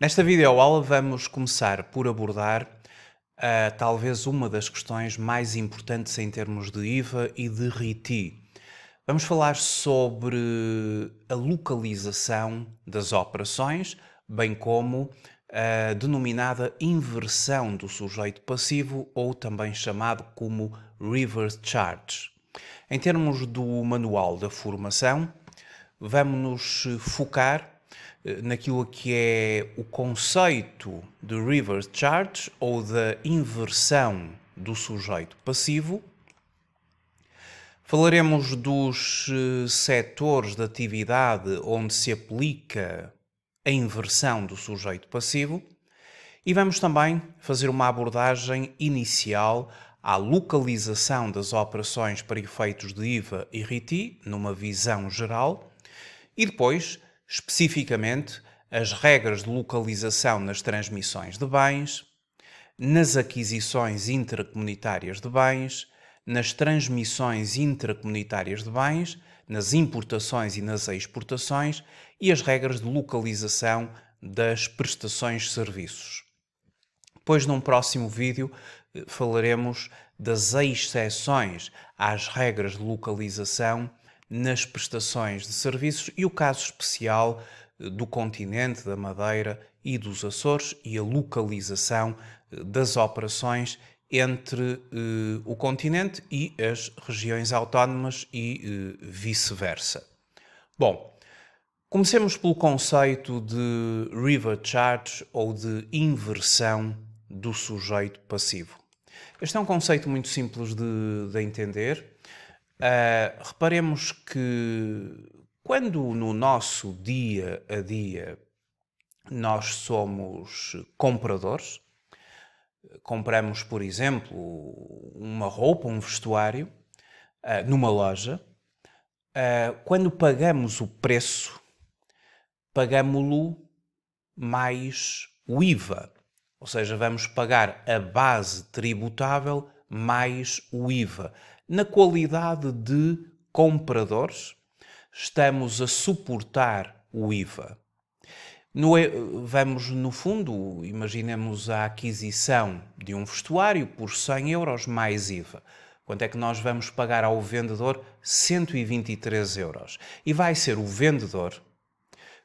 Nesta videoaula vamos começar por abordar uh, talvez uma das questões mais importantes em termos de IVA e de RITI. Vamos falar sobre a localização das operações, bem como a ah, denominada inversão do sujeito passivo ou também chamado como reverse charge. Em termos do manual da formação, vamos nos focar eh, naquilo que é o conceito de reverse charge ou da inversão do sujeito passivo. Falaremos dos eh, setores de atividade onde se aplica a inversão do sujeito passivo e vamos também fazer uma abordagem inicial à localização das operações para efeitos de IVA e RITI, numa visão geral, e depois especificamente as regras de localização nas transmissões de bens, nas aquisições intercomunitárias de bens, nas transmissões intercomunitárias de bens, nas importações e nas exportações e as regras de localização das prestações de serviços. Depois, num próximo vídeo, eh, falaremos das exceções às regras de localização nas prestações de serviços e o caso especial eh, do continente, da Madeira e dos Açores e a localização eh, das operações entre eh, o continente e as regiões autónomas e eh, vice-versa. Bom, comecemos pelo conceito de river charge ou de inversão do sujeito passivo. Este é um conceito muito simples de, de entender Uh, reparemos que quando no nosso dia a dia nós somos compradores, compramos, por exemplo, uma roupa, um vestuário, uh, numa loja, uh, quando pagamos o preço, pagámo-lo mais o IVA, ou seja, vamos pagar a base tributável mais o IVA na qualidade de compradores, estamos a suportar o IVA. No, vamos, no fundo, imaginemos a aquisição de um vestuário por 100 euros mais IVA. Quanto é que nós vamos pagar ao vendedor? 123 euros. E vai ser o vendedor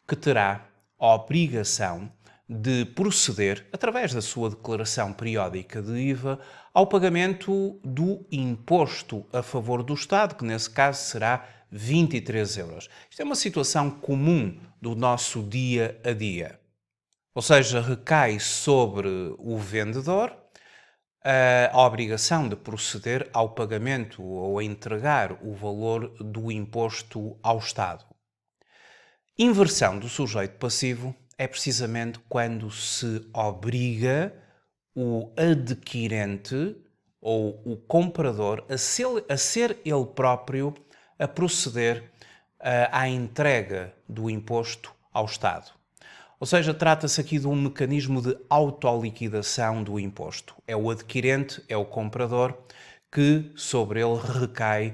que terá a obrigação de proceder, através da sua declaração periódica de IVA, ao pagamento do imposto a favor do Estado, que nesse caso será 23 euros. Isto é uma situação comum do nosso dia a dia. Ou seja, recai sobre o vendedor a obrigação de proceder ao pagamento ou a entregar o valor do imposto ao Estado. Inversão do sujeito passivo é precisamente quando se obriga o adquirente ou o comprador a ser, a ser ele próprio a proceder uh, à entrega do imposto ao Estado. Ou seja, trata-se aqui de um mecanismo de autoliquidação do imposto. É o adquirente, é o comprador, que sobre ele recai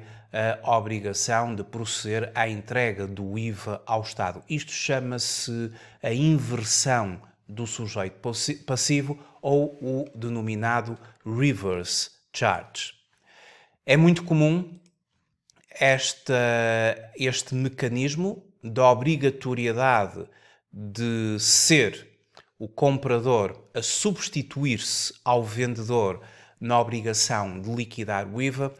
a obrigação de proceder à entrega do IVA ao Estado. Isto chama-se a inversão do sujeito passivo ou o denominado reverse charge. É muito comum esta, este mecanismo da obrigatoriedade de ser o comprador a substituir-se ao vendedor na obrigação de liquidar o IVA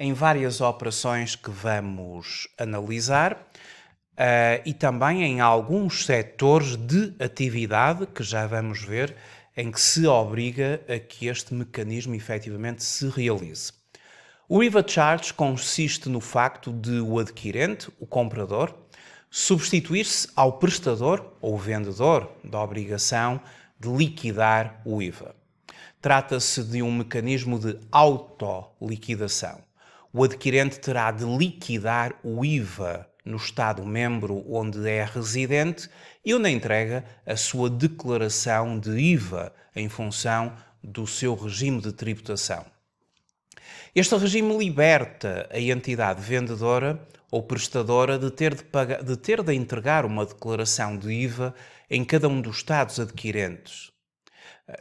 em várias operações que vamos analisar uh, e também em alguns setores de atividade que já vamos ver em que se obriga a que este mecanismo efetivamente se realize. O IVA charge consiste no facto de o adquirente, o comprador, substituir-se ao prestador ou vendedor da obrigação de liquidar o IVA. Trata-se de um mecanismo de autoliquidação o adquirente terá de liquidar o IVA no Estado-membro onde é residente e onde entrega a sua declaração de IVA em função do seu regime de tributação. Este regime liberta a entidade vendedora ou prestadora de ter de, pagar, de ter de entregar uma declaração de IVA em cada um dos Estados adquirentes,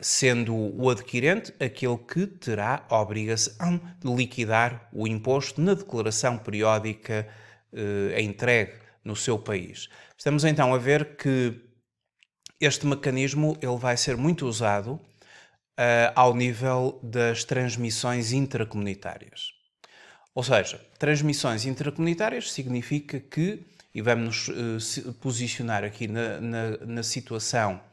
sendo o adquirente aquele que terá a obrigação de liquidar o imposto na declaração periódica eh, entregue no seu país. Estamos então a ver que este mecanismo ele vai ser muito usado eh, ao nível das transmissões intracomunitárias. Ou seja, transmissões intracomunitárias significa que, e vamos nos eh, posicionar aqui na, na, na situação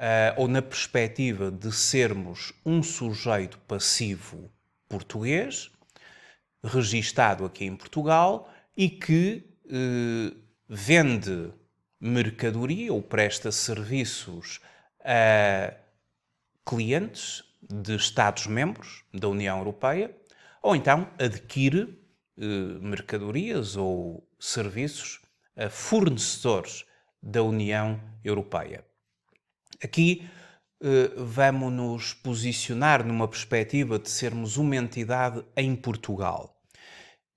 eh, ou na perspectiva de sermos um sujeito passivo português, registado aqui em Portugal e que eh, vende mercadoria ou presta serviços a clientes de Estados-membros da União Europeia, ou então adquire eh, mercadorias ou serviços a fornecedores da União Europeia. Aqui eh, vamos nos posicionar numa perspectiva de sermos uma entidade em Portugal.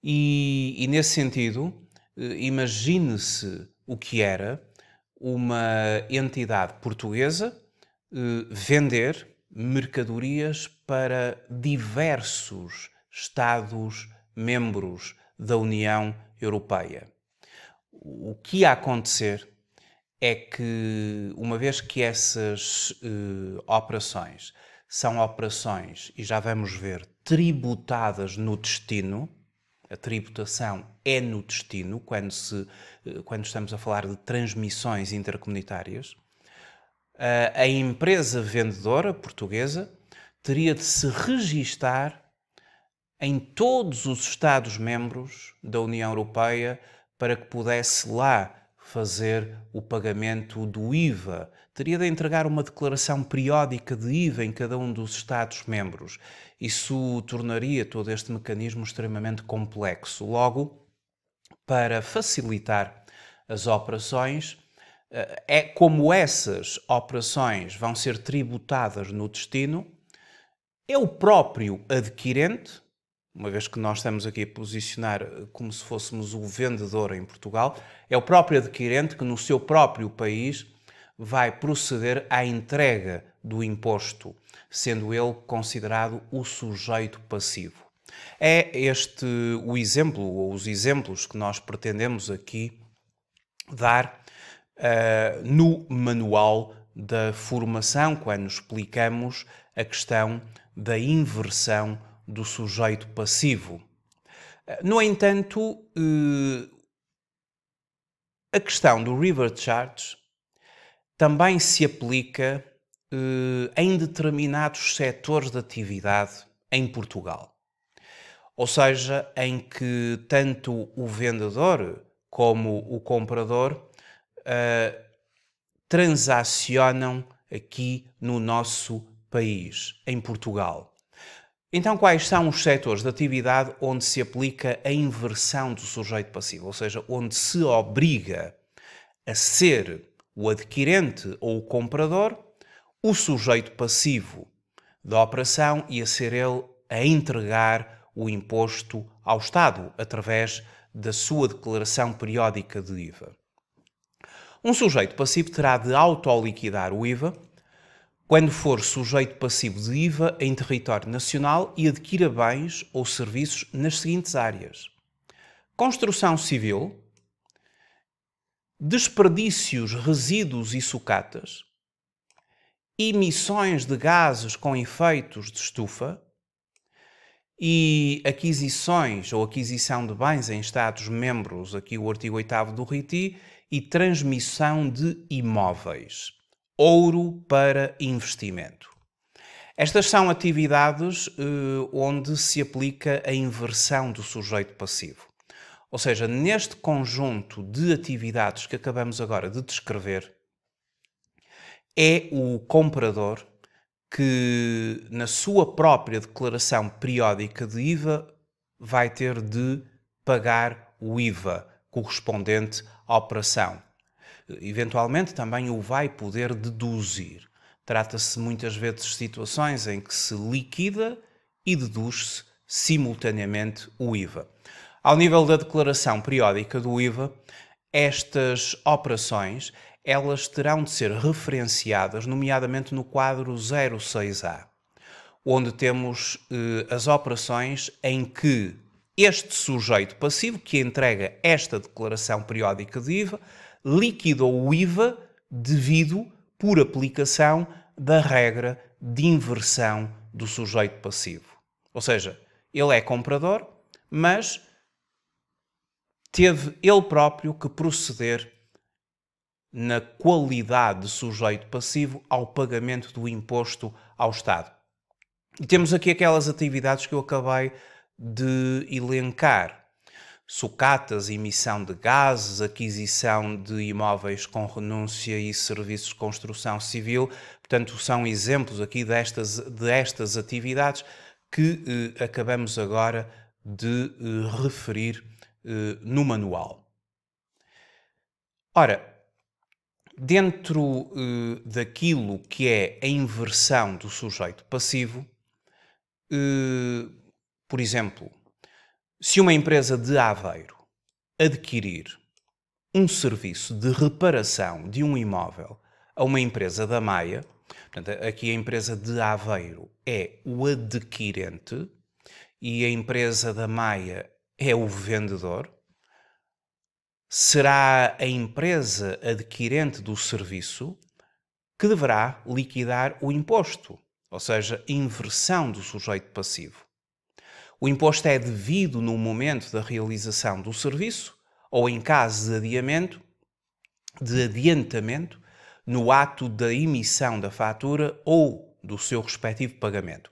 E, e nesse sentido, eh, imagine-se o que era uma entidade portuguesa eh, vender mercadorias para diversos Estados-membros da União Europeia. O que ia acontecer é que, uma vez que essas uh, operações são operações, e já vamos ver, tributadas no destino, a tributação é no destino, quando, se, eh, quando estamos a falar de transmissões intercomunitárias, uh, a empresa vendedora portuguesa teria de se registar em todos os Estados-membros da União Europeia para que pudesse lá fazer o pagamento do IVA. Teria de entregar uma declaração periódica de IVA em cada um dos Estados-membros. Isso tornaria todo este mecanismo extremamente complexo. Logo, para facilitar as operações, eh, é como essas operações vão ser tributadas no destino, é o próprio adquirente uma vez que nós estamos aqui a posicionar eh, como se fôssemos o vendedor em Portugal, é o próprio adquirente que no seu próprio país vai proceder à entrega do imposto, sendo ele considerado o sujeito passivo. É este o exemplo ou os exemplos que nós pretendemos aqui dar uh, no manual da formação, quando explicamos a questão da inversão do sujeito passivo. Eh, no entanto, eh, a questão do river charge também se aplica eh, em determinados setores de atividade em Portugal. Ou seja, em que tanto o vendedor como o comprador transacionam aqui no nosso país, em Portugal. Então, quais são os setores de atividade onde se aplica a inversão do sujeito passivo, ou seja, onde se obriga a ser o adquirente ou o comprador, o sujeito passivo da operação e a ser ele a entregar o imposto ao Estado através da sua declaração periódica de IVA. Um sujeito passivo terá de autoliquidar o IVA quando for sujeito passivo de IVA em território nacional e adquira bens ou serviços nas seguintes áreas: construção civil, desperdícios, resíduos e sucatas, emissões de gases com efeitos de estufa e aquisições ou aquisição de bens em Estados-membros, aqui o artigo 8 do RITI, e transmissão de imóveis ouro para investimento. Estas são atividades uh, onde se aplica a inversão do sujeito passivo. Ou seja, neste conjunto de atividades que acabamos agora de descrever, é o comprador que, na sua própria declaração periódica de IVA, vai ter de pagar o IVA correspondente à operação eventualmente também o vai poder deduzir. Trata-se muitas vezes de situações em que se liquida e deduz-se simultaneamente o IVA. Ao nível da declaração periódica do IVA, estas operações elas terão de ser referenciadas, nomeadamente no quadro 06A, onde temos eh, as operações em que este sujeito passivo que entrega esta declaração periódica de IVA liquidou o IVA devido por aplicação da regra de inversão do sujeito passivo. Ou seja, ele é comprador, mas teve ele próprio que proceder na qualidade de sujeito passivo ao pagamento do imposto ao Estado. E temos aqui aquelas atividades que eu acabei de elencar sucatas, emissão de gases, aquisição de imóveis com renúncia e serviços de construção civil. Portanto, são exemplos aqui destas, destas atividades que eh, acabamos agora de eh, referir eh, no manual. Ora, dentro eh, daquilo que é a inversão do sujeito passivo, eh, por exemplo, se uma empresa de Aveiro adquirir um serviço de reparação de um imóvel a uma empresa da Maia, portanto, aqui a empresa de Aveiro é o adquirente e a empresa da Maia é o vendedor, será a empresa adquirente do serviço que deverá liquidar o imposto, ou seja, inversão do sujeito passivo. O imposto é devido no momento da realização do serviço ou em caso de adiamento, de adiantamento, no ato da emissão da fatura ou do seu respectivo pagamento.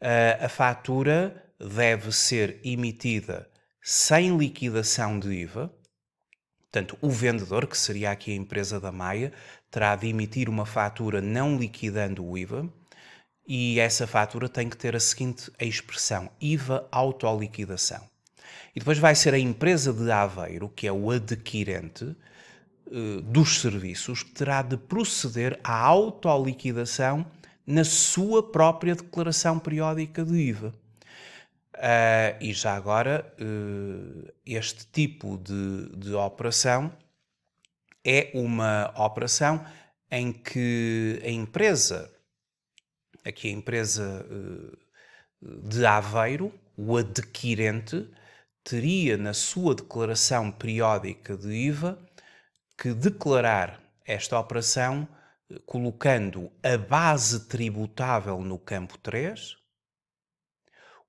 Ah, a fatura deve ser emitida sem liquidação de IVA, Portanto, o vendedor, que seria aqui a empresa da Maia, terá de emitir uma fatura não liquidando o IVA e essa fatura tem que ter a seguinte expressão: IVA autoliquidação. E depois vai ser a empresa de Aveiro, que é o adquirente eh, dos serviços, que terá de proceder à autoliquidação na sua própria declaração periódica de IVA. Uh, e já agora, uh, este tipo de, de operação é uma operação em que a empresa aqui a empresa eh, de Aveiro, o adquirente, teria na sua declaração periódica de IVA que declarar esta operação eh, colocando a base tributável no campo 3,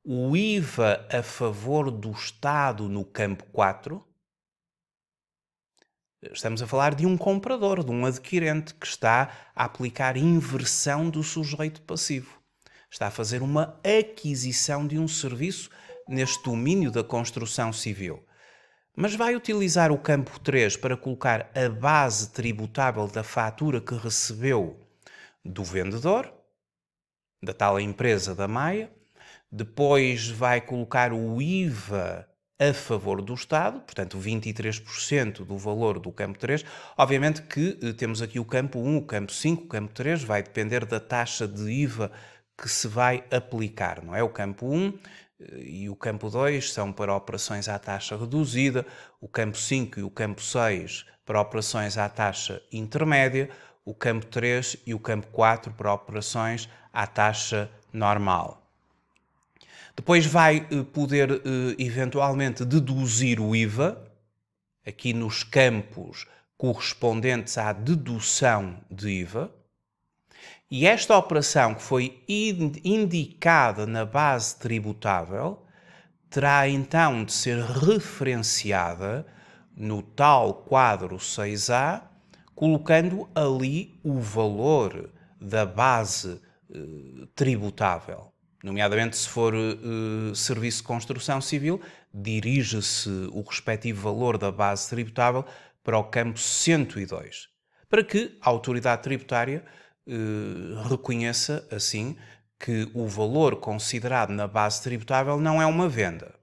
o IVA a favor do Estado no campo 4 Estamos a falar de um comprador, de um adquirente que está a aplicar inversão do sujeito passivo. Está a fazer uma aquisição de um serviço neste domínio da construção civil. Mas vai utilizar o campo 3 para colocar a base tributável da fatura que recebeu do vendedor, da tal empresa da Maia. Depois vai colocar o IVA a favor do Estado, portanto 23% do valor do campo 3. Obviamente que eh, temos aqui o campo 1, o campo 5, o campo 3, vai depender da taxa de IVA que se vai aplicar, não é? O campo 1 eh, e o campo 2 são para operações à taxa reduzida, o campo 5 e o campo 6 para operações à taxa intermédia, o campo 3 e o campo 4 para operações à taxa normal. Depois vai eh, poder eh, eventualmente deduzir o IVA, aqui nos campos correspondentes à dedução de IVA. E esta operação que foi indicada na base tributável terá então de ser referenciada no tal quadro 6A, colocando ali o valor da base eh, tributável nomeadamente se for uh, serviço de construção civil, dirige-se o respectivo valor da base tributável para o campo 102, para que a autoridade tributária uh, reconheça, assim, que o valor considerado na base tributável não é uma venda.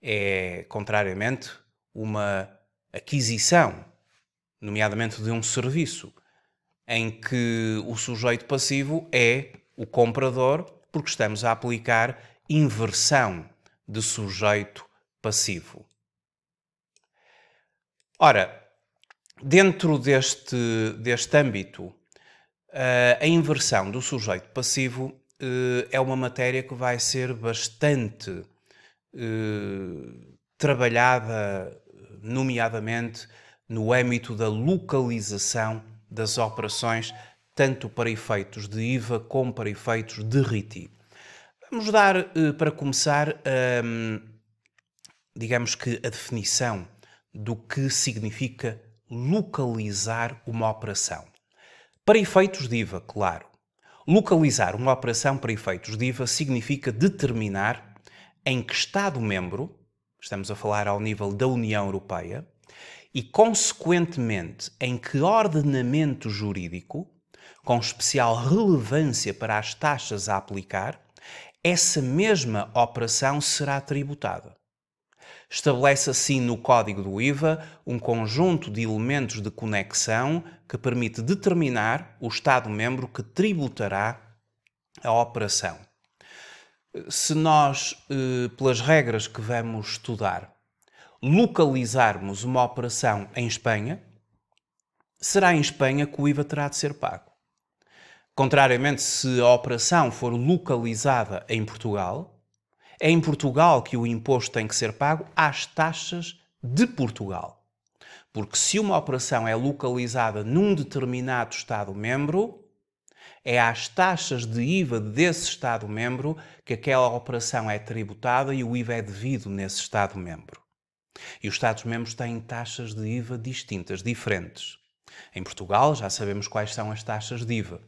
É, contrariamente, uma aquisição, nomeadamente de um serviço, em que o sujeito passivo é o comprador porque estamos a aplicar inversão de sujeito passivo. Ora, dentro deste, deste âmbito, eh, a inversão do sujeito passivo eh, é uma matéria que vai ser bastante eh, trabalhada, nomeadamente no âmbito da localização das operações tanto para efeitos de IVA como para efeitos de RITI. Vamos dar, eh, para começar, digamos que a definição do que significa localizar uma operação. Para efeitos de IVA, claro. Localizar uma operação para efeitos de IVA significa determinar em que Estado-membro, estamos a falar ao nível da União Europeia, e, consequentemente, em que ordenamento jurídico com especial relevância para as taxas a aplicar, essa mesma operação será tributada. Estabelece assim no código do IVA um conjunto de elementos de conexão que permite determinar o Estado-membro que tributará a operação. Se nós, eh, pelas regras que vamos estudar, localizarmos uma operação em Espanha, será em Espanha que o IVA terá de ser pago. Contrariamente, se a operação for localizada em Portugal, é em Portugal que o imposto tem que ser pago às taxas de Portugal. Porque se uma operação é localizada num determinado Estado-membro, é às taxas de IVA desse Estado-membro que aquela operação é tributada e o IVA é devido nesse Estado-membro. E os Estados-membros têm taxas de IVA distintas, diferentes. Em Portugal já sabemos quais são as taxas de IVA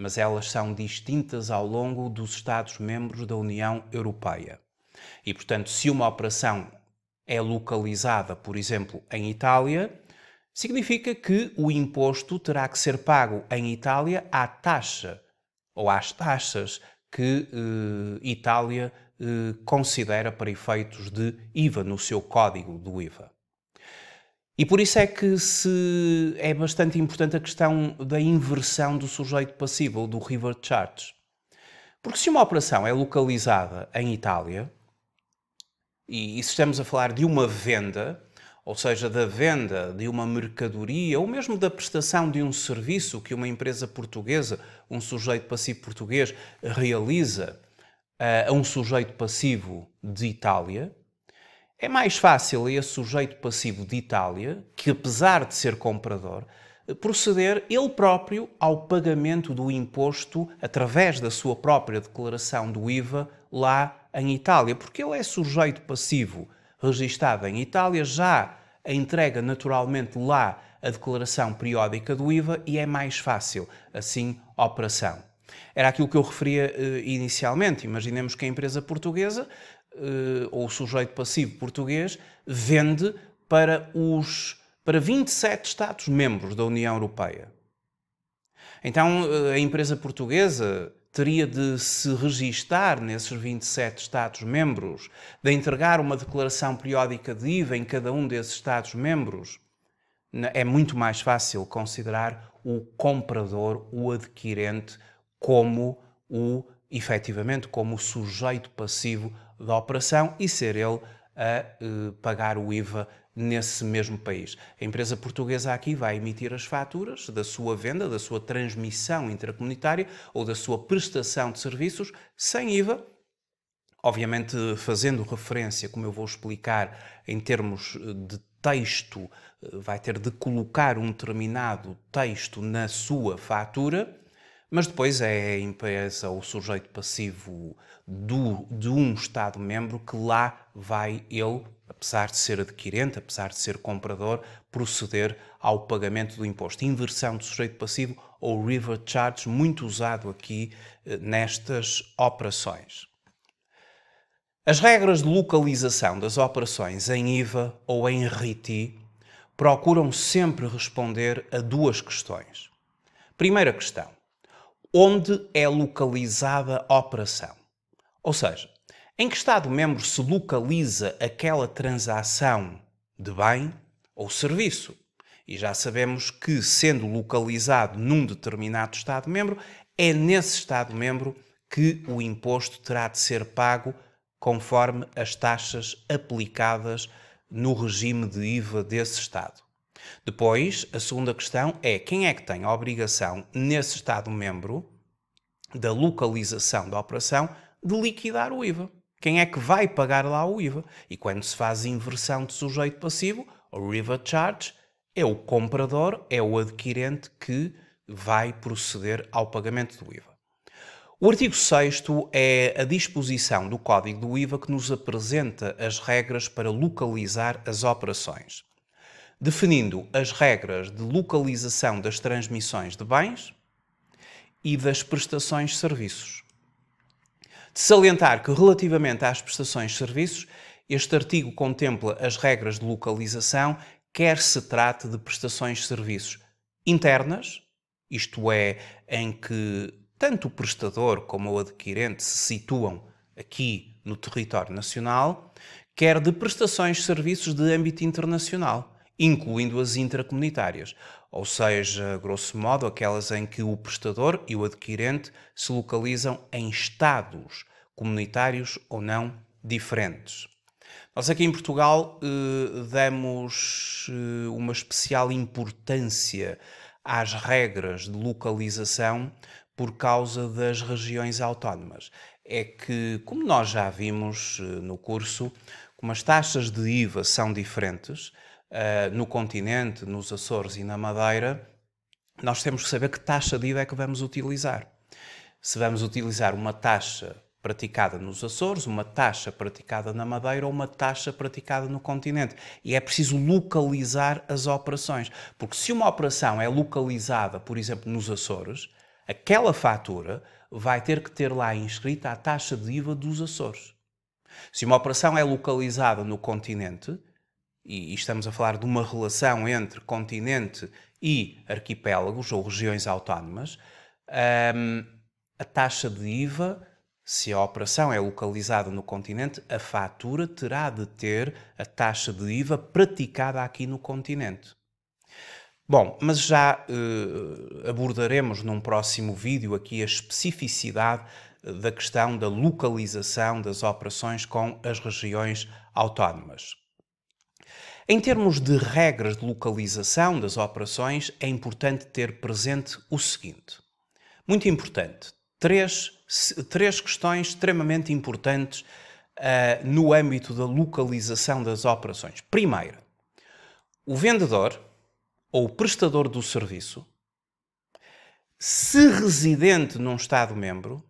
mas elas são distintas ao longo dos Estados-membros da União Europeia. E, portanto, se uma operação é localizada, por exemplo, em Itália, significa que o imposto terá que ser pago em Itália à taxa ou às taxas que eh, Itália eh, considera para efeitos de IVA no seu código do IVA. E por isso é que se é bastante importante a questão da inversão do sujeito passivo, ou do river charge. Porque se uma operação é localizada em Itália, e, e se estamos a falar de uma venda, ou seja, da venda de uma mercadoria ou mesmo da prestação de um serviço que uma empresa portuguesa, um sujeito passivo português, realiza uh, a um sujeito passivo de Itália, é mais fácil a esse sujeito passivo de Itália, que apesar de ser comprador, proceder ele próprio ao pagamento do imposto através da sua própria declaração do IVA lá em Itália, porque ele é sujeito passivo registado em Itália, já entrega naturalmente lá a declaração periódica do IVA e é mais fácil, assim, a operação. Era aquilo que eu referia eh, inicialmente. Imaginemos que a empresa portuguesa eh, ou o sujeito passivo português, vende para, os, para 27 Estados-membros da União Europeia. Então eh, a empresa portuguesa teria de se registar nesses 27 Estados-membros, de entregar uma declaração periódica de IVA em cada um desses Estados-membros. É muito mais fácil considerar o comprador, o adquirente, como o efetivamente como o sujeito passivo da operação e ser ele a eh, pagar o IVA nesse mesmo país. A empresa portuguesa aqui vai emitir as faturas da sua venda, da sua transmissão intracomunitária ou da sua prestação de serviços sem IVA. Obviamente, fazendo referência, como eu vou explicar, em termos eh, de texto, eh, vai ter de colocar um determinado texto na sua fatura mas depois é a empresa ou sujeito passivo do, de um Estado-membro que lá vai ele, apesar de ser adquirente, apesar de ser comprador, proceder ao pagamento do imposto. Inversão do sujeito passivo ou river charge, muito usado aqui eh, nestas operações. As regras de localização das operações em IVA ou em RITI procuram sempre responder a duas questões. Primeira questão: onde é localizada a operação. Ou seja, em que Estado-membro se localiza aquela transação de bem ou serviço. E já sabemos que, sendo localizado num determinado Estado-membro, é nesse Estado-membro que o imposto terá de ser pago conforme as taxas aplicadas no regime de IVA desse Estado. Depois, a segunda questão é quem é que tem a obrigação, nesse Estado-membro, da localização da operação, de liquidar o IVA. Quem é que vai pagar lá o IVA? E quando se faz inversão de sujeito passivo, o River charge é o comprador, é o adquirente que vai proceder ao pagamento do IVA. O artigo 6 é a disposição do Código do IVA que nos apresenta as regras para localizar as operações definindo as regras de localização das transmissões de bens e das prestações de serviços. De salientar que, relativamente às prestações de serviços, este artigo contempla as regras de localização, quer se trate de prestações de serviços internas, isto é, em que tanto o prestador como o adquirente se situam aqui no território nacional, quer de prestações de serviços de âmbito internacional, incluindo as intracomunitárias, ou seja, grosso modo, aquelas em que o prestador e o adquirente se localizam em estados comunitários ou não diferentes. Nós aqui em Portugal eh, damos eh, uma especial importância às regras de localização por causa das regiões autónomas. É que, como nós já vimos eh, no curso, como as taxas de IVA são diferentes, uh, no continente, nos Açores e na Madeira, nós temos que saber que taxa de IVA é que vamos utilizar. Se vamos utilizar uma taxa praticada nos Açores, uma taxa praticada na Madeira ou uma taxa praticada no continente. E é preciso localizar as operações, porque se uma operação é localizada, por exemplo, nos Açores, aquela fatura vai ter que ter lá inscrita a taxa de IVA dos Açores. Se uma operação é localizada no continente, e estamos a falar de uma relação entre continente e arquipélagos ou regiões autónomas, a taxa de IVA, se a operação é localizada no continente, a fatura terá de ter a taxa de IVA praticada aqui no continente. Bom, mas já eh, abordaremos num próximo vídeo aqui a especificidade eh, da questão da localização das operações com as regiões autónomas. Em termos de regras de localização das operações, é importante ter presente o seguinte. Muito importante, três, três questões extremamente importantes uh, no âmbito da localização das operações. Primeiro, o vendedor ou o prestador do serviço, se residente num Estado-membro,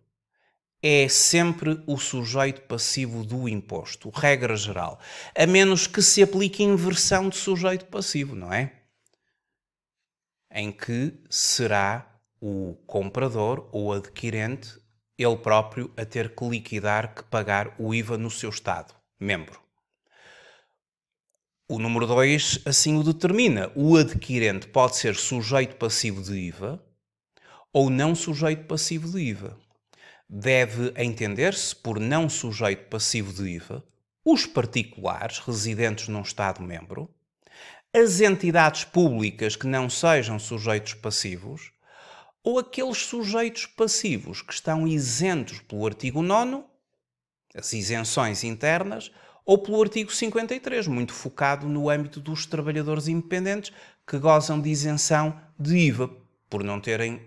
é sempre o sujeito passivo do imposto, regra geral. A menos que se aplique inversão de sujeito passivo, não é? Em que será o comprador ou adquirente ele próprio a ter que liquidar, que pagar o IVA no seu Estado, membro. O número 2 assim o determina. O adquirente pode ser sujeito passivo de IVA ou não sujeito passivo de IVA deve entender-se por não sujeito passivo de IVA os particulares residentes num Estado-membro, as entidades públicas que não sejam sujeitos passivos ou aqueles sujeitos passivos que estão isentos pelo artigo 9, as isenções internas, ou pelo artigo 53, muito focado no âmbito dos trabalhadores independentes que gozam de isenção de IVA por não terem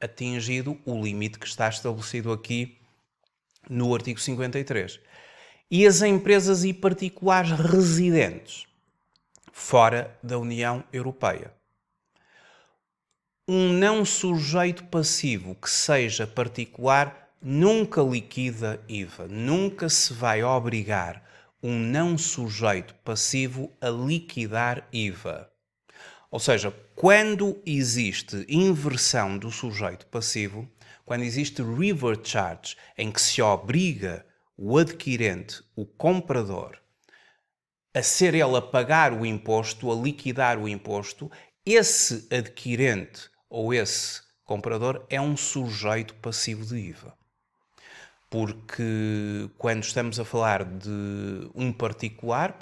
atingido o limite que está estabelecido aqui no artigo 53. E as empresas e particulares residentes fora da União Europeia. Um não sujeito passivo que seja particular nunca liquida IVA, nunca se vai obrigar um não sujeito passivo a liquidar IVA. Ou seja, quando existe inversão do sujeito passivo, quando existe reverse charge, em que se obriga o adquirente, o comprador, a ser ele a pagar o imposto, a liquidar o imposto, esse adquirente ou esse comprador é um sujeito passivo de IVA. Porque quando estamos a falar de um particular,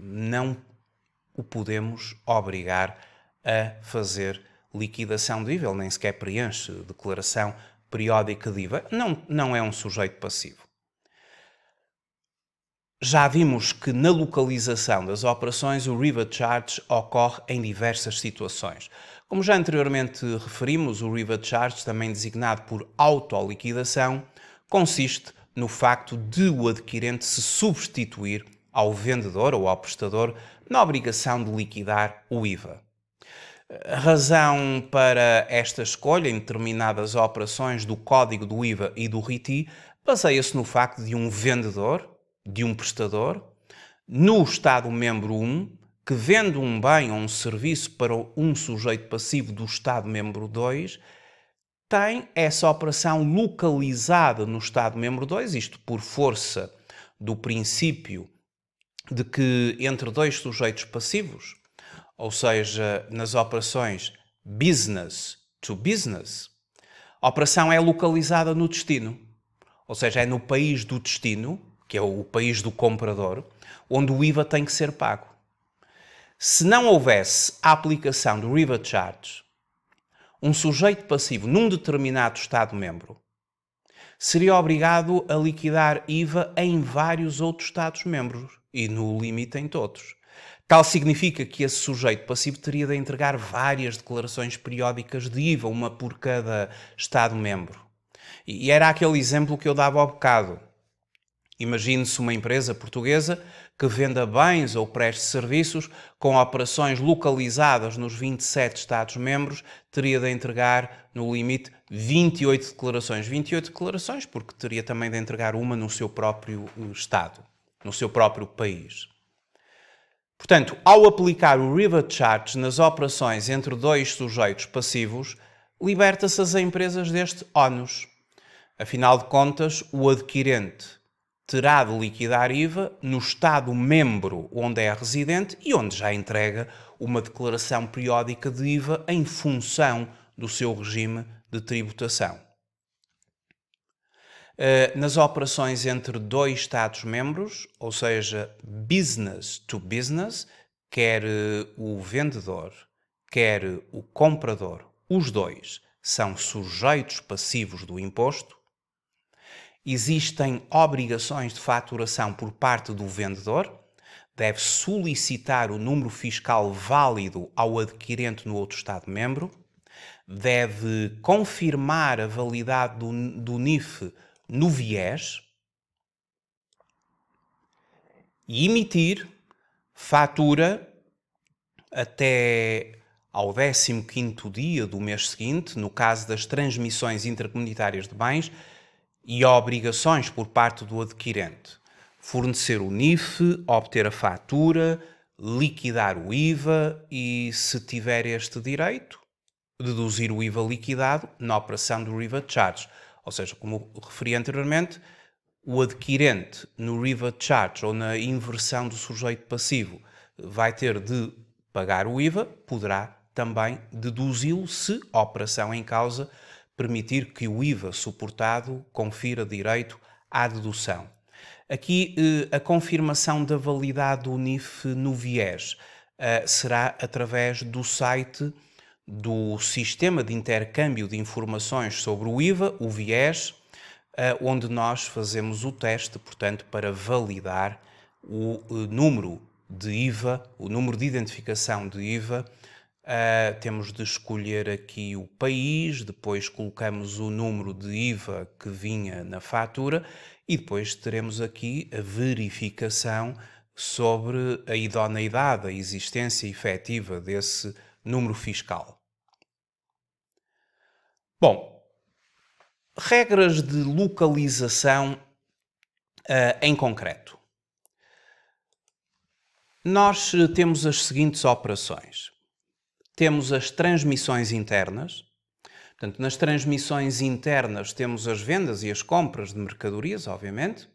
não o podemos obrigar a fazer liquidação do IVA, ele nem sequer preenche declaração periódica de IVA, não, não é um sujeito passivo. Já vimos que na localização das operações o river charge ocorre em diversas situações. Como já anteriormente referimos, o river charge, também designado por autoliquidação, consiste no facto de o adquirente se substituir ao vendedor ou ao prestador na obrigação de liquidar o IVA. A razão para esta escolha em determinadas operações do código do IVA e do RITI baseia-se no facto de um vendedor, de um prestador, no Estado Membro 1, que vende um bem ou um serviço para um sujeito passivo do Estado Membro 2, tem essa operação localizada no Estado Membro 2, isto por força do princípio de que entre dois sujeitos passivos ou seja, nas operações business to business, a operação é localizada no destino, ou seja, é no país do destino, que é o país do comprador, onde o IVA tem que ser pago. Se não houvesse a aplicação do IVA Charge, um sujeito passivo num determinado Estado-membro seria obrigado a liquidar IVA em vários outros Estados-membros e, no limite, em todos. Tal significa que esse sujeito passivo teria de entregar várias declarações periódicas de IVA, uma por cada Estado-membro. E era aquele exemplo que eu dava ao bocado. Imagine-se uma empresa portuguesa que venda bens ou preste serviços com operações localizadas nos 27 Estados-membros, teria de entregar, no limite, 28 declarações. 28 declarações, porque teria também de entregar uma no seu próprio eh, Estado, no seu próprio país. Portanto, ao aplicar o River Charge nas operações entre dois sujeitos passivos, liberta-se as empresas deste ónus. Afinal de contas, o adquirente terá de liquidar IVA no Estado membro onde é residente e onde já entrega uma declaração periódica de IVA em função do seu regime de tributação. Eh, nas operações entre dois Estados-membros, ou seja, business to business, quer eh, o vendedor, quer eh, o comprador, os dois são sujeitos passivos do imposto. Existem obrigações de faturação por parte do vendedor, deve solicitar o número fiscal válido ao adquirente no outro Estado-membro, deve confirmar a validade do, do NIF no viés e emitir fatura até ao 15º dia do mês seguinte, no caso das transmissões intercomunitárias de bens e obrigações por parte do adquirente. Fornecer o NIF, obter a fatura, liquidar o IVA e, se tiver este direito, deduzir o IVA liquidado na operação do IVA Charge. Ou seja, como referi anteriormente, o adquirente no river charge ou na inversão do sujeito passivo vai ter de pagar o IVA, poderá também deduzi-lo se a operação em causa permitir que o IVA suportado confira direito à dedução. Aqui eh, a confirmação da validade do NIF no viés eh, será através do site do sistema de intercâmbio de informações sobre o IVA, o viés, eh, onde nós fazemos o teste, portanto, para validar o eh, número de IVA, o número de identificação de IVA. Eh, temos de escolher aqui o país, depois colocamos o número de IVA que vinha na fatura e depois teremos aqui a verificação sobre a idoneidade, a existência efetiva desse número fiscal. Bom, regras de localização uh, em concreto. Nós eh, temos as seguintes operações. Temos as transmissões internas. Portanto, nas transmissões internas temos as vendas e as compras de mercadorias, obviamente.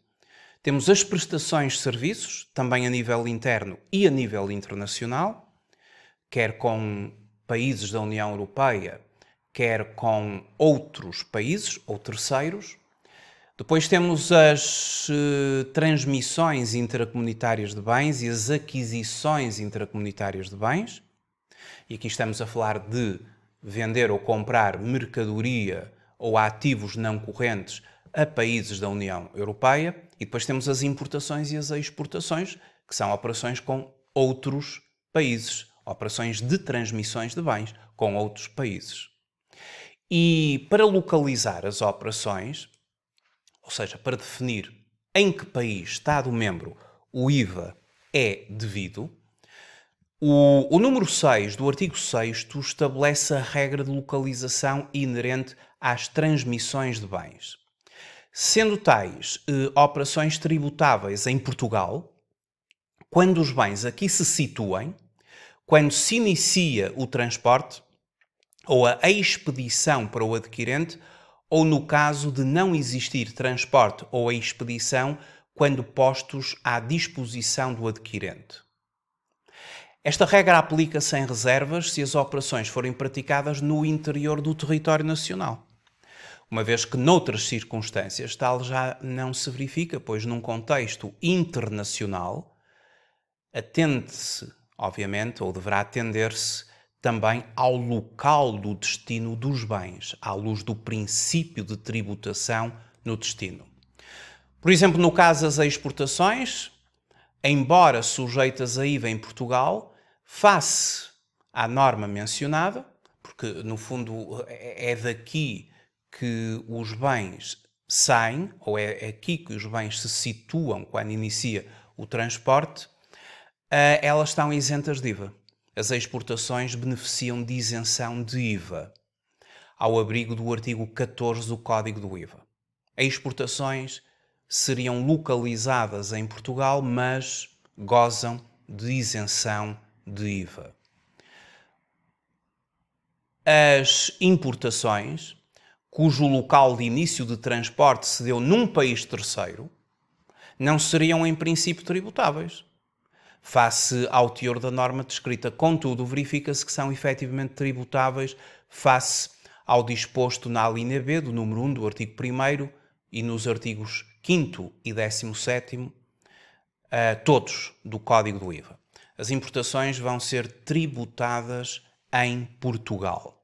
Temos as prestações de serviços, também a nível interno e a nível internacional quer com países da União Europeia, quer com outros países ou terceiros. Depois temos as uh, transmissões intracomunitárias de bens e as aquisições intracomunitárias de bens. E aqui estamos a falar de vender ou comprar mercadoria ou ativos não correntes a países da União Europeia. E depois temos as importações e as exportações, que são operações com outros países operações de transmissões de bens com outros países. E para localizar as operações, ou seja, para definir em que país Estado-membro o IVA é devido, o, o, número 6 do artigo 6 estabelece a regra de localização inerente às transmissões de bens. Sendo tais eh, operações tributáveis em Portugal, quando os bens aqui se situem, quando se inicia o transporte ou a expedição para o adquirente, ou no caso de não existir transporte ou a expedição, quando postos à disposição do adquirente. Esta regra aplica sem -se reservas se as operações forem praticadas no interior do território nacional. Uma vez que, noutras circunstâncias, tal já não se verifica, pois, num contexto internacional, atende-se obviamente, ou deverá atender-se também ao local do destino dos bens, à luz do princípio de tributação no destino. Por exemplo, no caso das exportações, embora sujeitas a IVA em Portugal, face à norma mencionada, porque no fundo é daqui que os bens saem, ou é aqui que os bens se situam quando inicia o transporte, ah, elas estão isentas de IVA. As exportações beneficiam de isenção de IVA, ao abrigo do artigo 14 do Código do IVA. As exportações seriam localizadas em Portugal, mas gozam de isenção de IVA. As importações, cujo local de início de transporte se deu num país terceiro, não seriam em princípio tributáveis face ao teor da norma descrita. Contudo, verifica-se que são efetivamente tributáveis face ao disposto na alínea B do número 1 do artigo 1 e nos artigos 5 e 17, uh, eh, todos do Código do IVA. As importações vão ser tributadas em Portugal.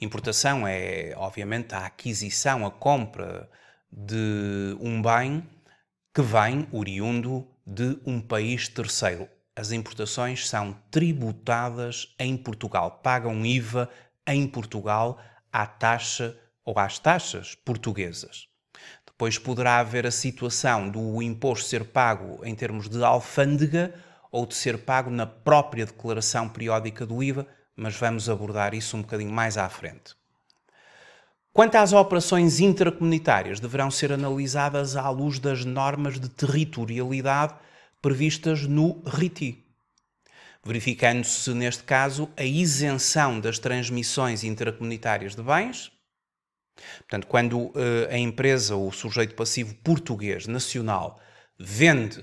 Importação é, obviamente, a aquisição, a compra de um bem que vem oriundo de um país terceiro. As importações são tributadas em Portugal, pagam IVA em Portugal à taxa ou às taxas portuguesas. Depois poderá haver a situação do imposto ser pago em termos de alfândega ou de ser pago na própria declaração periódica do IVA, mas vamos abordar isso um bocadinho mais à frente. Quanto às operações intracomunitárias, deverão ser analisadas à luz das normas de territorialidade previstas no RITI, verificando-se, neste caso, a isenção das transmissões intracomunitárias de bens. Portanto, quando eh, a empresa ou o sujeito passivo português nacional vende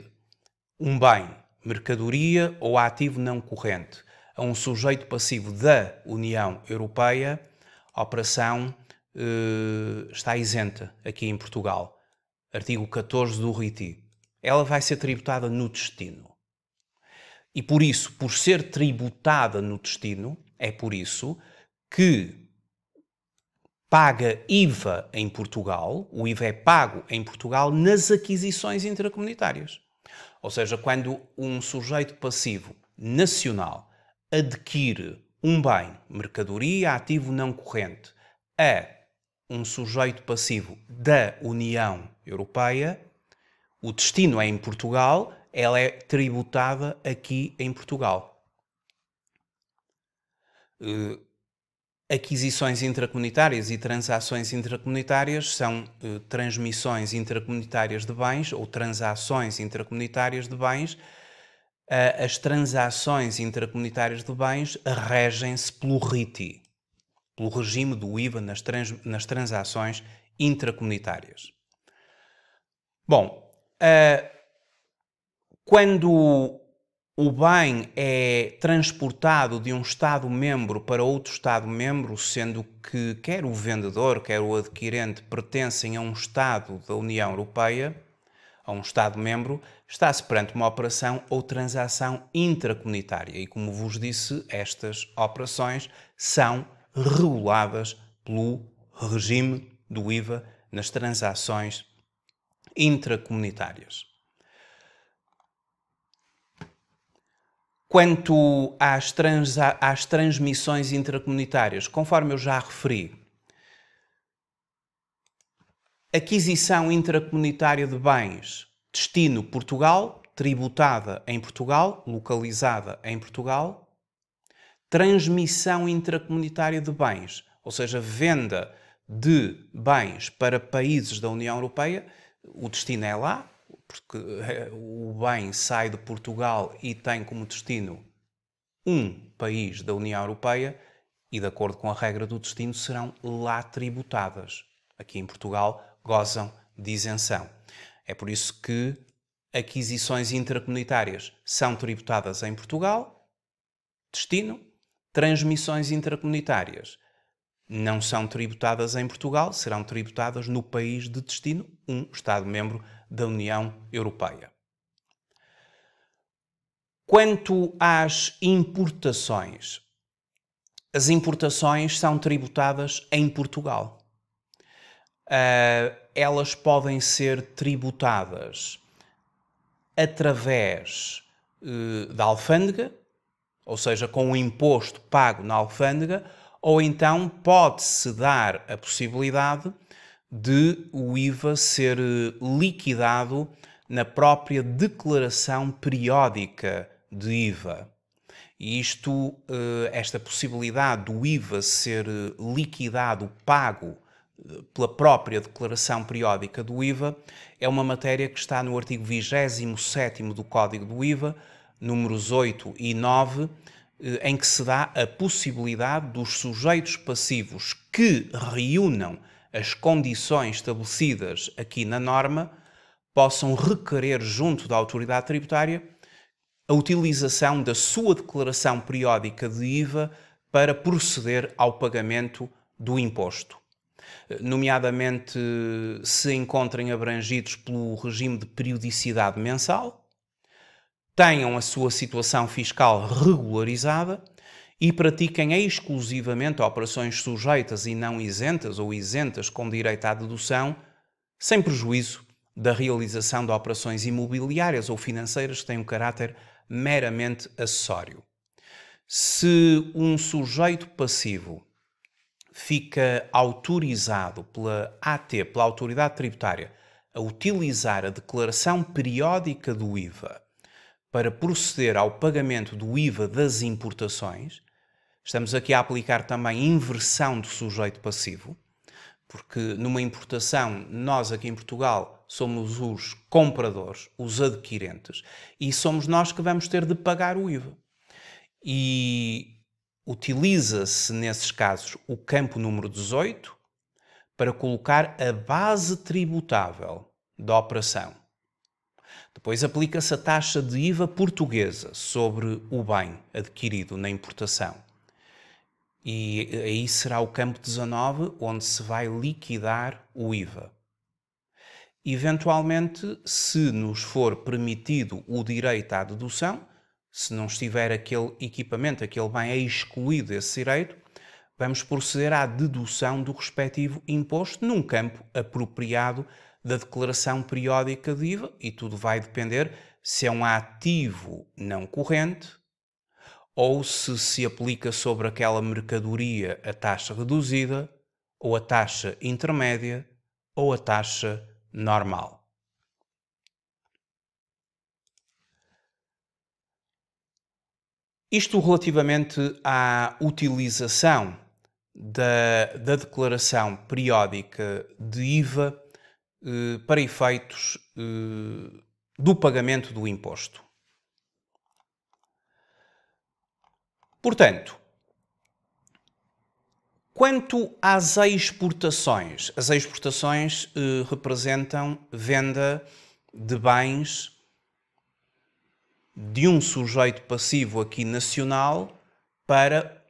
um bem, mercadoria ou ativo não corrente a um sujeito passivo da União Europeia, a operação uh, está isenta aqui em Portugal. Artigo 14 do RITI. Ela vai ser tributada no destino. E por isso, por ser tributada no destino, é por isso que paga IVA em Portugal, o IVA é pago em Portugal nas aquisições intracomunitárias. Ou seja, quando um sujeito passivo nacional adquire um bem, mercadoria, ativo não corrente, a um sujeito passivo da União Europeia, o destino é em Portugal, ela é tributada aqui em Portugal. Uh, aquisições intracomunitárias e transações intracomunitárias são uh, transmissões intracomunitárias de bens ou transações intracomunitárias de bens. Uh, as transações intracomunitárias de bens regem-se pelo RITI pelo regime do IVA nas, trans, nas transações intracomunitárias. Bom, uh, quando o bem é transportado de um Estado-membro para outro Estado-membro, sendo que quer o vendedor, quer o adquirente pertencem a um Estado da União Europeia, a um Estado-membro, está-se perante uma operação ou transação intracomunitária. E como vos disse, estas operações são reguladas pelo regime do IVA nas transações intracomunitárias. Quanto às, trans, às transmissões intracomunitárias, conforme eu já referi, aquisição intracomunitária de bens, destino Portugal, tributada em Portugal, localizada em Portugal, transmissão intracomunitária de bens, ou seja, venda de bens para países da União Europeia, o destino é lá, porque eh, o bem sai de Portugal e tem como destino um país da União Europeia e, de acordo com a regra do destino, serão lá tributadas. Aqui em Portugal gozam de isenção. É por isso que aquisições intracomunitárias são tributadas em Portugal, destino, transmissões intracomunitárias não são tributadas em Portugal, serão tributadas no país de destino, um Estado-membro da União Europeia. Quanto às importações, as importações são tributadas em Portugal. Uh, elas podem ser tributadas através uh, da alfândega, ou seja, com o imposto pago na alfândega, ou então pode-se dar a possibilidade de o IVA ser eh, liquidado na própria declaração periódica de IVA. E isto, eh, esta possibilidade do IVA ser eh, liquidado, pago pela própria declaração periódica do IVA, é uma matéria que está no artigo 27 do Código do IVA, números 8 e 9, eh, em que se dá a possibilidade dos sujeitos passivos que reúnam as condições estabelecidas aqui na norma possam requerer junto da autoridade tributária a utilização da sua declaração periódica de IVA para proceder ao pagamento do imposto. Eh, nomeadamente se encontrem abrangidos pelo regime de periodicidade mensal, tenham a sua situação fiscal regularizada e pratiquem exclusivamente operações sujeitas e não isentas ou isentas com direito à dedução, sem prejuízo da realização de operações imobiliárias ou financeiras que têm um caráter meramente acessório. Se um sujeito passivo fica autorizado pela AT, pela Autoridade Tributária, a utilizar a declaração periódica do IVA para proceder ao pagamento do IVA das importações, estamos aqui a aplicar também inversão do sujeito passivo, porque numa importação, nós aqui em Portugal somos os compradores, os adquirentes, e somos nós que vamos ter de pagar o IVA. E utiliza-se nesses casos o campo número 18 para colocar a base tributável da operação depois aplica-se a taxa de IVA portuguesa sobre o bem adquirido na importação. E aí será o campo 19 onde se vai liquidar o IVA. Eventualmente, se nos for permitido o direito à dedução, se não estiver aquele equipamento, aquele bem é excluído desse direito, vamos proceder à dedução do respectivo imposto num campo apropriado da declaração periódica de IVA e tudo vai depender se é um ativo não corrente ou se se aplica sobre aquela mercadoria a taxa reduzida ou a taxa intermédia ou a taxa normal. Isto relativamente à utilização da, da, declaração periódica de IVA eh, para efeitos eh, do pagamento do imposto. Portanto, quanto às exportações, as exportações eh, representam venda de bens de um sujeito passivo aqui nacional para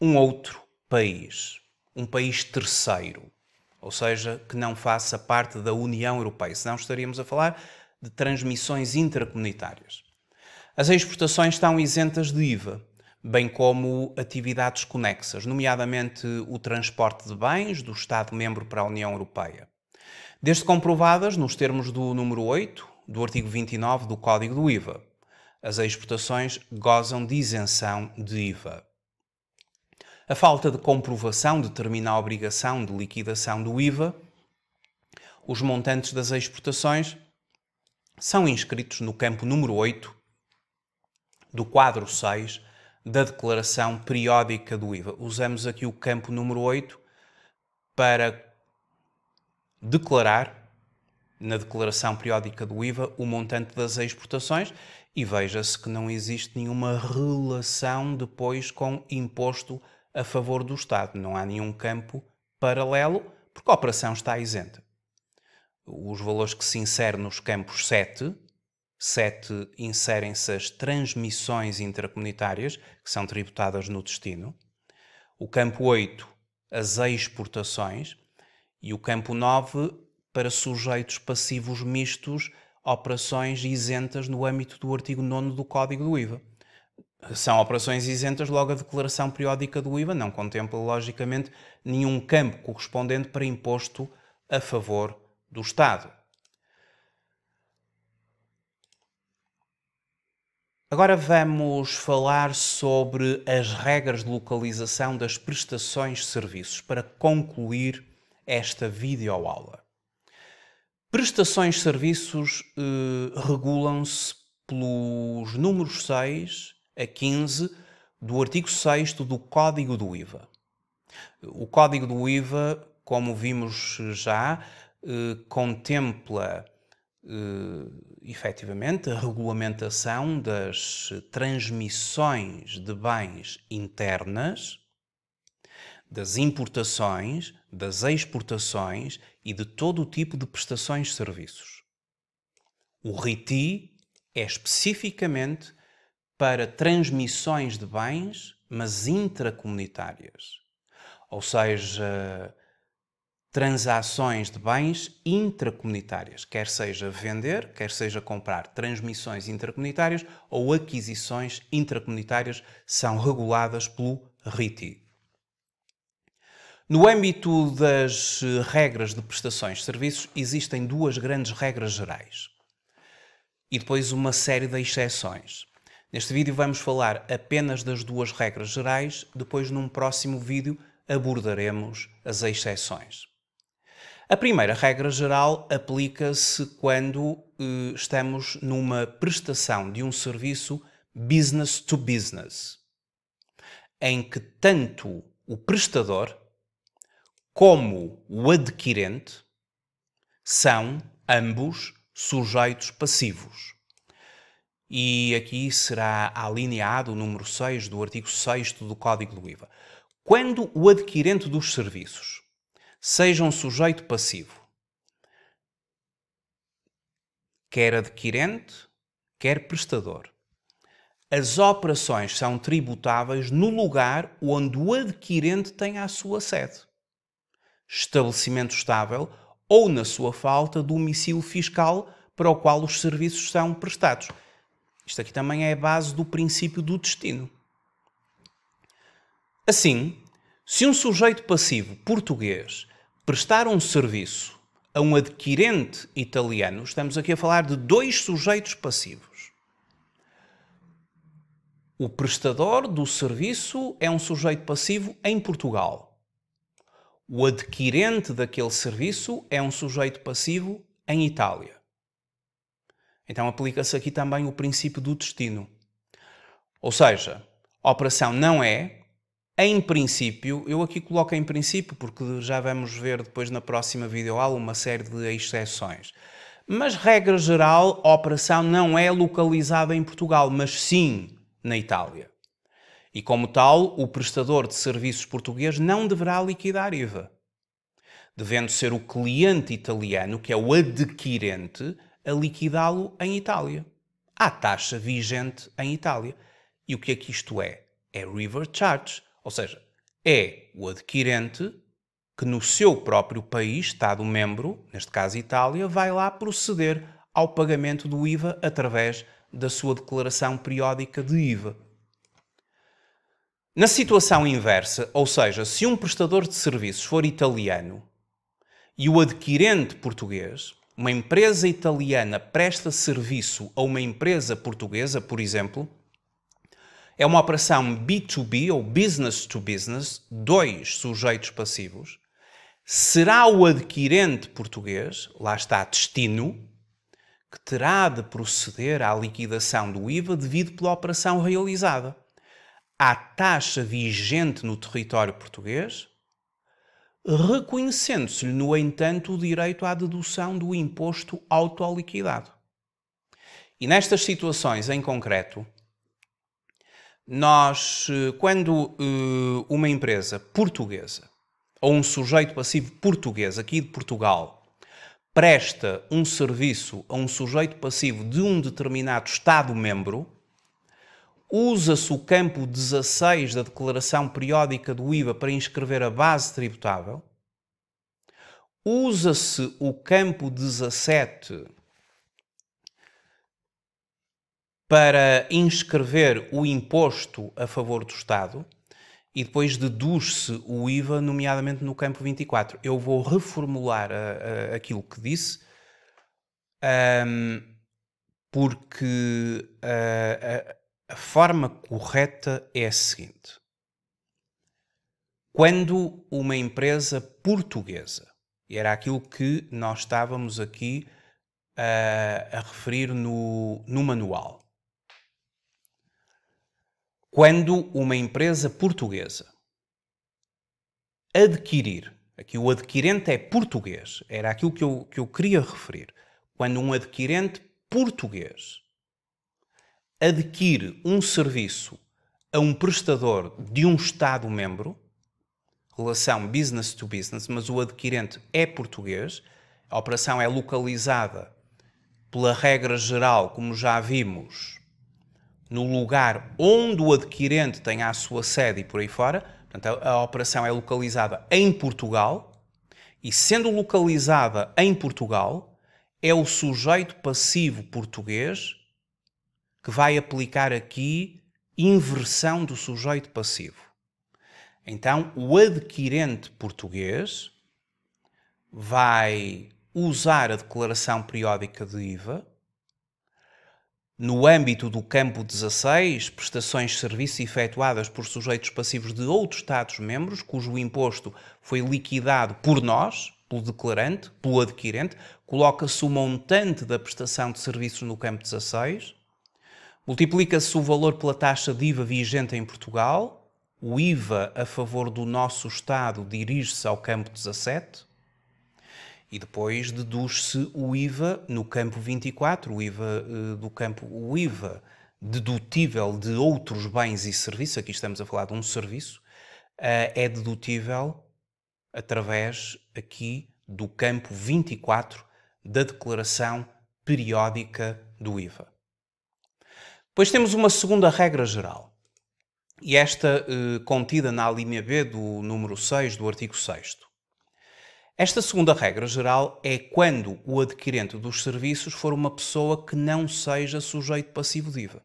um outro país, um país terceiro ou seja, que não faça parte da União Europeia, senão estaríamos a falar de transmissões intracomunitárias. As exportações estão isentas de IVA, bem como atividades conexas, nomeadamente o transporte de bens do Estado-membro para a União Europeia. Desde comprovadas nos termos do número 8 do artigo 29 do Código do IVA, as exportações gozam de isenção de IVA a falta de comprovação determina a obrigação de liquidação do IVA, os montantes das exportações são inscritos no campo número 8 do quadro 6 da declaração periódica do IVA. Usamos aqui o campo número 8 para declarar na declaração periódica do IVA o montante das exportações e veja-se que não existe nenhuma relação depois com imposto a favor do Estado. Não há nenhum campo paralelo, porque a operação está isenta. Os valores que se inserem nos campos 7, 7 inserem-se as transmissões intracomunitárias, que são tributadas no destino. O campo 8, as exportações. E o campo 9, para sujeitos passivos mistos, operações isentas no âmbito do artigo 9 do Código do IVA são operações isentas, logo a declaração periódica do IVA não contempla, logicamente, nenhum campo correspondente para imposto a favor do Estado. Agora vamos falar sobre as regras de localização das prestações de serviços para concluir esta videoaula. Prestações de serviços eh, regulam-se pelos números 6 a 15 do artigo 6 do Código do IVA. O Código do IVA, como vimos já, eh, contempla eh, efetivamente a regulamentação das transmissões de bens internas, das importações, das exportações e de todo o tipo de prestações de serviços. O RITI é especificamente para transmissões de bens, mas intracomunitárias. Ou seja, transações de bens intracomunitárias, quer seja vender, quer seja comprar. Transmissões intracomunitárias ou aquisições intracomunitárias são reguladas pelo RITI. No âmbito das regras de prestações de serviços, existem duas grandes regras gerais e depois uma série de exceções. Neste vídeo vamos falar apenas das duas regras gerais, depois num próximo vídeo abordaremos as exceções. A primeira regra geral aplica-se quando eh, estamos numa prestação de um serviço business to business, em que tanto o prestador como o adquirente são ambos sujeitos passivos e aqui será alineado o número 6 do artigo 6 do Código do IVA. Quando o adquirente dos serviços seja um sujeito passivo, quer adquirente, quer prestador, as operações são tributáveis no lugar onde o adquirente tem a sua sede, estabelecimento estável ou, na sua falta, domicílio fiscal para o qual os serviços são prestados. Isto aqui também é a base do princípio do destino. Assim, se um sujeito passivo português prestar um serviço a um adquirente italiano, estamos aqui a falar de dois sujeitos passivos. O prestador do serviço é um sujeito passivo em Portugal. O adquirente daquele serviço é um sujeito passivo em Itália. Então aplica-se aqui também o princípio do destino. Ou seja, a operação não é, em princípio, eu aqui coloco em princípio porque já vamos ver depois na próxima videoaula uma série de exceções. Mas, regra geral, a operação não é localizada em Portugal, mas sim na Itália. E, como tal, o prestador de serviços português não deverá liquidar IVA. Devendo ser o cliente italiano, que é o adquirente, a liquidá-lo em Itália. À taxa vigente em Itália. E o que é que isto é? É river charge, ou seja, é o adquirente que no seu próprio país, Estado-membro, neste caso Itália, vai lá proceder ao pagamento do IVA através da sua declaração periódica de IVA. Na situação inversa, ou seja, se um prestador de serviços for italiano e o adquirente português, uma empresa italiana presta serviço a uma empresa portuguesa, por exemplo, é uma operação B2B ou business to business, dois sujeitos passivos, será o adquirente português, lá está destino, que terá de proceder à liquidação do IVA devido pela operação realizada. À taxa vigente no território português, reconhecendo-se-lhe, no entanto, o direito à dedução do imposto autoliquidado. E nestas situações em concreto, nós, eh, quando eh, uma empresa portuguesa ou um sujeito passivo português aqui de Portugal presta um serviço a um sujeito passivo de um determinado Estado-membro, usa-se o campo 16 da Declaração Periódica do IVA para inscrever a base tributável, usa-se o campo 17 para inscrever o imposto a favor do Estado e depois deduz-se o IVA, nomeadamente no campo 24. Eu vou reformular eh, eh, aquilo que disse, um, ehm, porque uh, a forma correta é a seguinte: quando uma empresa portuguesa, e era aquilo que nós estávamos aqui a, a referir no, no manual, quando uma empresa portuguesa adquirir, aqui o adquirente é português, era aquilo que eu, que eu queria referir, quando um adquirente português adquire um serviço a um prestador de um Estado-membro, relação business to business, mas o adquirente é português, a operação é localizada pela regra geral, como já vimos, no lugar onde o adquirente tem a sua sede e por aí fora. Portanto, a, a operação é localizada em Portugal e, sendo localizada em Portugal, é o sujeito passivo português que vai aplicar aqui inversão do sujeito passivo. Então, o adquirente português vai usar a declaração periódica de IVA no âmbito do campo 16, prestações de serviço efetuadas por sujeitos passivos de outros Estados-membros, cujo imposto foi liquidado por nós, pelo declarante, pelo adquirente, coloca-se o montante da prestação de serviços no campo 16 Multiplica-se o valor pela taxa de IVA vigente em Portugal. O IVA a favor do nosso Estado dirige-se ao campo 17. E depois deduz-se o IVA no campo 24, o IVA eh, do campo, o IVA dedutível de outros bens e serviços, aqui estamos a falar de um serviço, eh, é dedutível através aqui do campo 24 da declaração periódica do IVA. Depois temos uma segunda regra geral, e esta eh, contida na alínea B do número 6 do artigo 6. Esta segunda regra geral é quando o adquirente dos serviços for uma pessoa que não seja sujeito passivo de IVA.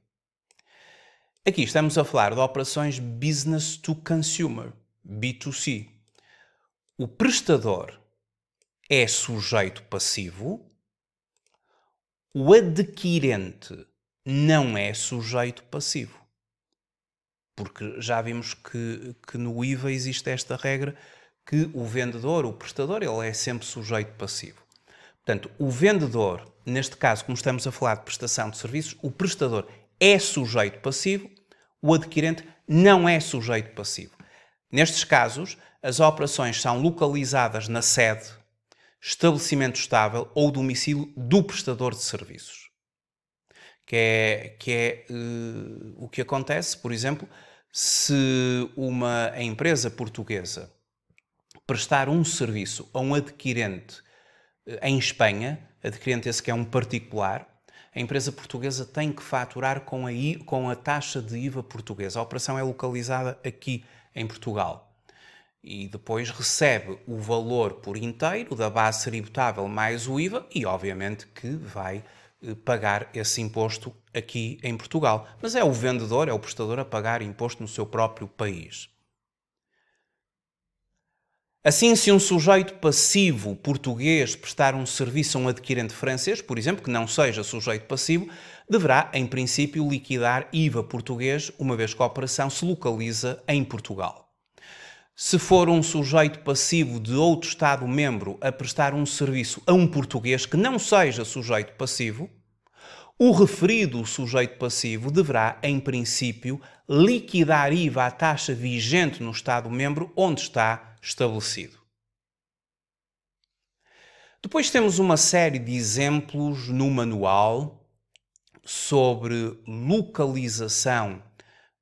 Aqui estamos a falar de operações business to consumer, B2C. O prestador é sujeito passivo, o adquirente não é sujeito passivo. Porque já vimos que, que no IVA existe esta regra que o vendedor, o prestador, ele é sempre sujeito passivo. Portanto, o vendedor, neste caso, como estamos a falar de prestação de serviços, o prestador é sujeito passivo, o adquirente não é sujeito passivo. Nestes casos, as operações são localizadas na sede, estabelecimento estável ou domicílio do prestador de serviços que é, que é uh, o que acontece, por exemplo, se uma empresa portuguesa prestar um serviço a um adquirente eh, em Espanha, adquirente esse que é um particular, a empresa portuguesa tem que faturar com a, com a taxa de IVA portuguesa. A operação é localizada aqui em Portugal. E depois recebe o valor por inteiro da base tributável mais o IVA e, obviamente, que vai eh, pagar esse imposto aqui em Portugal. Mas é o vendedor, é o prestador a pagar imposto no seu próprio país. Assim, se um sujeito passivo português prestar um serviço a um adquirente francês, por exemplo, que não seja sujeito passivo, deverá, em princípio, liquidar IVA português, uma vez que a operação se localiza em Portugal. Se for um sujeito passivo de outro Estado-membro a prestar um serviço a um português que não seja sujeito passivo, o referido sujeito passivo deverá, em princípio, liquidar IVA à taxa vigente no Estado-membro onde está estabelecido. Depois temos uma série de exemplos no manual sobre localização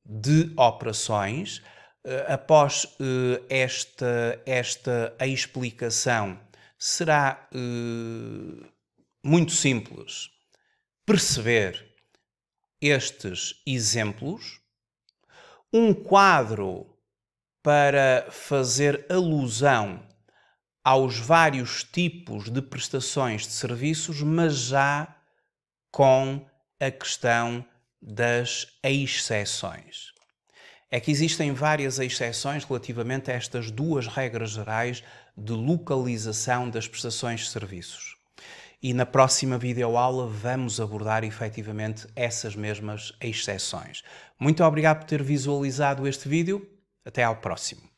de operações eh, após eh, esta, esta explicação, será eh, muito simples perceber estes exemplos, um quadro para fazer alusão aos vários tipos de prestações de serviços, mas já com a questão das exceções é que existem várias exceções relativamente a estas duas regras gerais de localização das prestações de serviços. E na próxima videoaula vamos abordar efetivamente essas mesmas exceções. Muito obrigado por ter visualizado este vídeo. Até ao próximo.